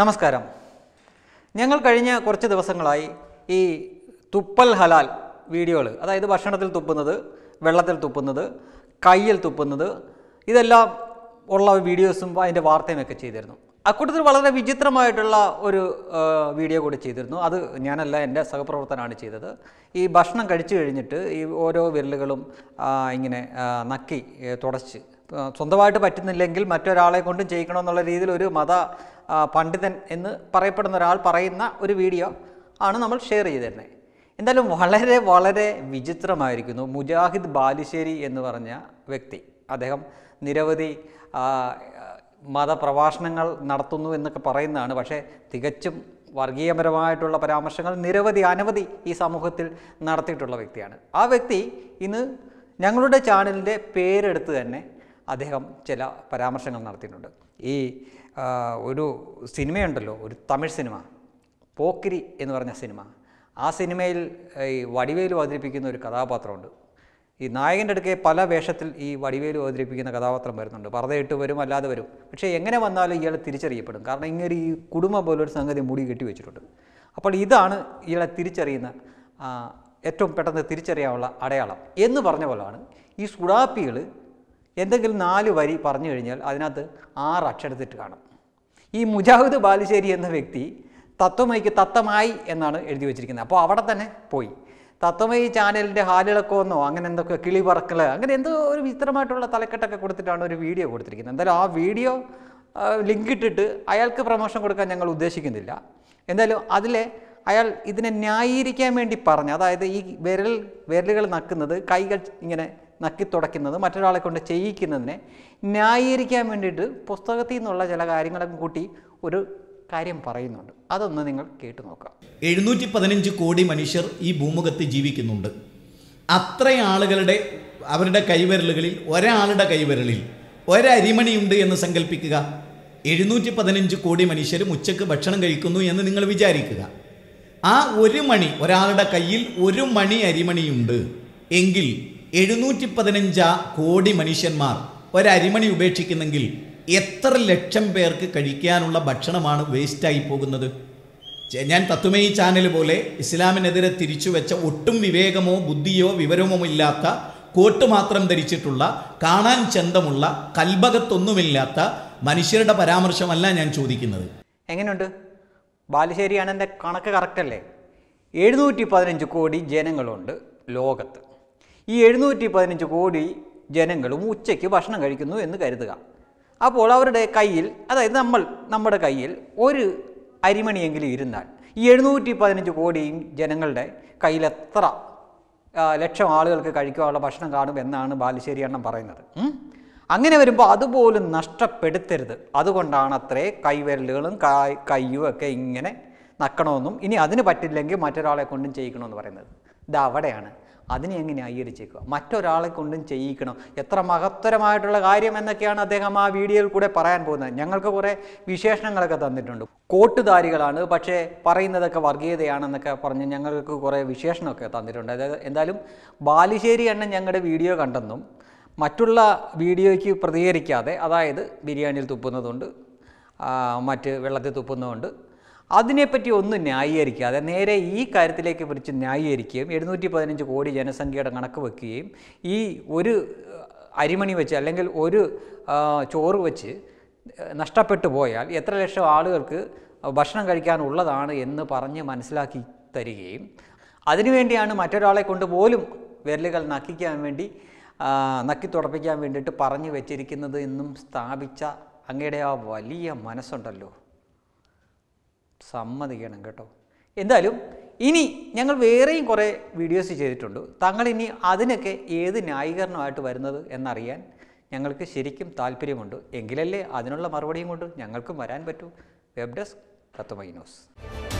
നമസ്കാരം ഞങ്ങൾ കഴിഞ്ഞ കുറച്ച് ദിവസങ്ങളായി ഈ തുപ്പൽ ഹലാൽ വീഡിയോകൾ അതായത് ഭക്ഷണത്തിൽ തുപ്പുന്നത് വെള്ളത്തിൽ തുപ്പുന്നത് കയ്യിൽ തുപ്പുന്നത് ഇതെല്ലാം ഉള്ള വീഡിയോസും അതിൻ്റെ വാർത്തയുമൊക്കെ ചെയ്തിരുന്നു അക്കൂട്ടത്തിൽ വളരെ വിചിത്രമായിട്ടുള്ള ഒരു വീഡിയോ കൂടി ചെയ്തിരുന്നു അത് ഞാനല്ല എൻ്റെ സഹപ്രവർത്തനാണ് ചെയ്തത് ഈ ഭക്ഷണം കഴിച്ചു കഴിഞ്ഞിട്ട് ഈ ഓരോ വിരലുകളും ഇങ്ങനെ നക്കി തുടച്ച് സ്വന്തമായിട്ട് പറ്റുന്നില്ലെങ്കിൽ മറ്റൊരാളെ കൊണ്ടും ചെയ്യിക്കണമെന്നുള്ള രീതിയിൽ ഒരു മത പണ്ഡിതൻ എന്ന് പറയപ്പെടുന്ന ഒരാൾ പറയുന്ന ഒരു വീഡിയോ ആണ് നമ്മൾ ഷെയർ ചെയ്തിരുന്നത് എന്തായാലും വളരെ വളരെ വിചിത്രമായിരിക്കുന്നു മുജാഹിദ് ബാലുശ്ശേരി എന്ന് പറഞ്ഞ വ്യക്തി അദ്ദേഹം നിരവധി മതപ്രഭാഷണങ്ങൾ നടത്തുന്നു എന്നൊക്കെ പറയുന്നതാണ് പക്ഷേ തികച്ചും വർഗീയപരമായിട്ടുള്ള പരാമർശങ്ങൾ നിരവധി അനവധി ഈ സമൂഹത്തിൽ നടത്തിയിട്ടുള്ള വ്യക്തിയാണ് ആ വ്യക്തി ഇന്ന് ഞങ്ങളുടെ ചാനലിൻ്റെ പേരെടുത്ത് തന്നെ അദ്ദേഹം ചില പരാമർശങ്ങൾ നടത്തിയിട്ടുണ്ട് ഈ ഒരു സിനിമയുണ്ടല്ലോ ഒരു തമിഴ് സിനിമ പോക്കിരി എന്ന് പറഞ്ഞ സിനിമ ആ സിനിമയിൽ ഈ വടിവേലു അവതരിപ്പിക്കുന്ന ഒരു കഥാപാത്രമുണ്ട് ഈ നായകൻ്റെ അടുക്കെ പല വേഷത്തിൽ ഈ വടിവേലു അവതരിപ്പിക്കുന്ന കഥാപാത്രം വരുന്നുണ്ട് പറതയിട്ട് വരും അല്ലാതെ വരും പക്ഷേ എങ്ങനെ വന്നാലും ഇയാൾ തിരിച്ചറിയപ്പെടും കാരണം ഇങ്ങനെ ഈ കുടുംബം പോലൊരു സംഗതി മുടി കെട്ടി വെച്ചിട്ടുണ്ട് അപ്പോൾ ഇതാണ് ഇയാളെ തിരിച്ചറിയുന്ന ഏറ്റവും പെട്ടെന്ന് തിരിച്ചറിയാനുള്ള അടയാളം എന്ന് പറഞ്ഞ പോലെയാണ് ഈ സുഡാപ്പികൾ എന്തെങ്കിലും നാല് വരി പറഞ്ഞു കഴിഞ്ഞാൽ അതിനകത്ത് ആറ് അക്ഷരത്തിട്ട് കാണും ഈ മുജാഹിദ് ബാലുശ്ശേരി എന്ന വ്യക്തി തത്വമൈക്ക് തത്തമായി എന്നാണ് എഴുതി വെച്ചിരിക്കുന്നത് അപ്പോൾ അവിടെ തന്നെ പോയി തത്വമയി ചാനലിൻ്റെ ഹാലിളക്കമെന്നോ അങ്ങനെ എന്തൊക്കെ കിളി പറക്കൽ അങ്ങനെ എന്തോ ഒരു വിചിത്രമായിട്ടുള്ള തലക്കെട്ടൊക്കെ കൊടുത്തിട്ടാണ് ഒരു വീഡിയോ കൊടുത്തിരിക്കുന്നത് എന്തായാലും ആ വീഡിയോ ലിങ്ക് ഇട്ടിട്ട് അയാൾക്ക് പ്രമോഷൻ കൊടുക്കാൻ ഞങ്ങൾ ഉദ്ദേശിക്കുന്നില്ല എന്തായാലും അതിലെ അയാൾ ഇതിനെ ന്യായീകരിക്കാൻ വേണ്ടി പറഞ്ഞു അതായത് ഈ വിരൽ വിരലുകൾ നക്കുന്നത് കൈകൾ ഇങ്ങനെ നക്കി തുടയ്ക്കുന്നത് മറ്റൊരാളെ കൊണ്ട് ചെയ്യിക്കുന്നതിനെ ന്യായീകരിക്കാൻ വേണ്ടിയിട്ട് പുസ്തകത്തിൽ നിന്നുള്ള ചില കാര്യങ്ങളൊക്കെ കൂട്ടി ഒരു കാര്യം പറയുന്നുണ്ട് അതൊന്ന് നിങ്ങൾ കേട്ടു നോക്കാം എഴുന്നൂറ്റി പതിനഞ്ച് കോടി മനുഷ്യർ ഈ ഭൂമുഖത്ത് ജീവിക്കുന്നുണ്ട് അത്ര ആളുകളുടെ അവരുടെ കൈവിരലുകളിൽ ഒരാളുടെ കൈവിരലിൽ ഒരരിമണിയുണ്ട് എന്ന് സങ്കല്പിക്കുക എഴുന്നൂറ്റി പതിനഞ്ച് കോടി മനുഷ്യരും ഉച്ചക്ക് ഭക്ഷണം കഴിക്കുന്നു എന്ന് നിങ്ങൾ വിചാരിക്കുക ആ ഒരു മണി ഒരാളുടെ കയ്യിൽ ഒരു മണി അരിമണിയുണ്ട് എങ്കിൽ എഴുന്നൂറ്റി പതിനഞ്ച് കോടി മനുഷ്യന്മാർ ഒരരിമണി ഉപേക്ഷിക്കുന്നെങ്കിൽ എത്ര ലക്ഷം പേർക്ക് കഴിക്കാനുള്ള ഭക്ഷണമാണ് വേസ്റ്റായി പോകുന്നത് ഞാൻ തത്വമയി ചാനൽ പോലെ ഇസ്ലാമിനെതിരെ തിരിച്ചു വെച്ച ഒട്ടും വിവേകമോ ബുദ്ധിയോ വിവരമോ ഇല്ലാത്ത കോട്ട് മാത്രം ധരിച്ചിട്ടുള്ള കാണാൻ ചന്തമുള്ള കൽഭകത്തൊന്നുമില്ലാത്ത മനുഷ്യരുടെ പരാമർശമല്ല ഞാൻ ചോദിക്കുന്നത് എങ്ങനെയുണ്ട് ബാലുശ്ശേരി എൻ്റെ കണക്ക് കറക്റ്റല്ലേ എഴുന്നൂറ്റി പതിനഞ്ച് കോടി ജനങ്ങളുണ്ട് ലോകത്ത് ഈ എഴുന്നൂറ്റി പതിനഞ്ച് കോടി ജനങ്ങളും ഉച്ചയ്ക്ക് ഭക്ഷണം കഴിക്കുന്നു എന്ന് കരുതുക അപ്പോൾ അവരുടെ കയ്യിൽ അതായത് നമ്മൾ നമ്മുടെ കയ്യിൽ ഒരു അരിമണിയെങ്കിലും ഇരുന്നാൽ ഈ എഴുന്നൂറ്റി പതിനഞ്ച് കോടി ജനങ്ങളുടെ കയ്യിൽ എത്ര ലക്ഷം ആളുകൾക്ക് കഴിക്കാനുള്ള ഭക്ഷണം കാണും എന്നാണ് ബാലുശ്ശേരി അണ്ണൻ പറയുന്നത് അങ്ങനെ വരുമ്പോൾ അതുപോലും നഷ്ടപ്പെടുത്തരുത് അതുകൊണ്ടാണ് അത്രേ കൈവിരലുകളും കായ് കയ്യും ഒക്കെ ഇങ്ങനെ നക്കണമെന്നും ഇനി അതിന് പറ്റില്ലെങ്കിൽ മറ്റൊരാളെ കൊണ്ടും ചെയ്യിക്കണമെന്ന് പറയുന്നത് ഇത് അവിടെയാണ് അതിനെ എങ്ങനെ അയ്യടിച്ചേക്കുക മറ്റൊരാളെ കൊണ്ടും ചെയ്യിക്കണം എത്ര മഹത്തരമായിട്ടുള്ള കാര്യം എന്നൊക്കെയാണ് അദ്ദേഹം ആ വീഡിയോയിൽ കൂടെ പറയാൻ പോകുന്നത് ഞങ്ങൾക്ക് കുറേ വിശേഷണങ്ങളൊക്കെ തന്നിട്ടുണ്ട് കോട്ടുധാരികളാണ് പക്ഷേ പറയുന്നതൊക്കെ വർഗീയതയാണെന്നൊക്കെ പറഞ്ഞ് ഞങ്ങൾക്ക് കുറേ വിശേഷണമൊക്കെ തന്നിട്ടുണ്ട് അതായത് എന്തായാലും ബാലുശ്ശേരി എണ്ണ ഞങ്ങളുടെ വീഡിയോ കണ്ടെന്നും മറ്റുള്ള വീഡിയോയ്ക്ക് പ്രതികരിക്കാതെ അതായത് ബിരിയാണിയിൽ തുപ്പുന്നതുണ്ട് മറ്റ് വെള്ളത്തിൽ തുപ്പുന്നതുണ്ട് അതിനെപ്പറ്റി ഒന്നും ന്യായീകരിക്കാതെ നേരെ ഈ കാര്യത്തിലേക്ക് പിടിച്ച് ന്യായീകരിക്കുകയും എഴുന്നൂറ്റി പതിനഞ്ച് കോടി ജനസംഖ്യയുടെ കണക്ക് വെക്കുകയും ഈ ഒരു അരിമണി വെച്ച് അല്ലെങ്കിൽ ഒരു ചോറ് വെച്ച് നഷ്ടപ്പെട്ടു പോയാൽ എത്ര ലക്ഷം ആളുകൾക്ക് ഭക്ഷണം കഴിക്കാനുള്ളതാണ് എന്ന് പറഞ്ഞ് മനസ്സിലാക്കി തരികയും അതിനുവേണ്ടിയാണ് മറ്റൊരാളെ കൊണ്ട് പോലും വിരലുകൾ നക്കിക്കാൻ വേണ്ടി നക്കി വേണ്ടിയിട്ട് പറഞ്ഞു വെച്ചിരിക്കുന്നത് എന്നും സ്ഥാപിച്ച അങ്ങയുടെ ആ വലിയ മനസ്സുണ്ടല്ലോ സമ്മതിക്കണം കേട്ടോ എന്തായാലും ഇനി ഞങ്ങൾ വേറെയും കുറേ വീഡിയോസ് ചെയ്തിട്ടുണ്ട് താങ്കൾ ഇനി അതിനൊക്കെ ഏത് ന്യായീകരണമായിട്ട് വരുന്നത് എന്നറിയാൻ ഞങ്ങൾക്ക് ശരിക്കും താല്പര്യമുണ്ട് എങ്കിലല്ലേ അതിനുള്ള മറുപടിയും കൊണ്ട് ഞങ്ങൾക്കും വരാൻ പറ്റൂ വെബ് ഡെസ്ക് തത്വമൈ ന്യൂസ്